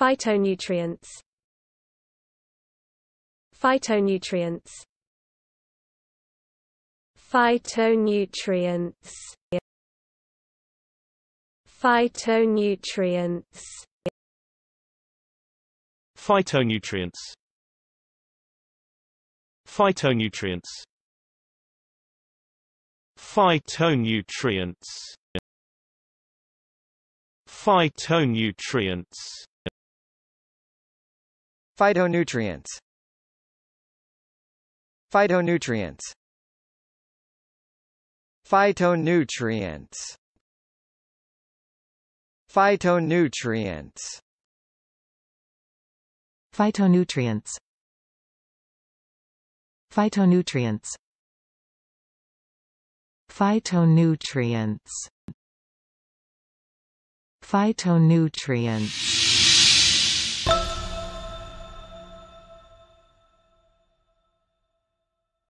Phytonutrients Phytonutrients Phytonutrients Phytonutrients Phytonutrients Phytonutrients Phytonutrients Phytonutrients Phytonutrients Phytonutrients Phytonutrients Phytonutrients Phytonutrients Phytonutrients Phytonutrients Phytonutrients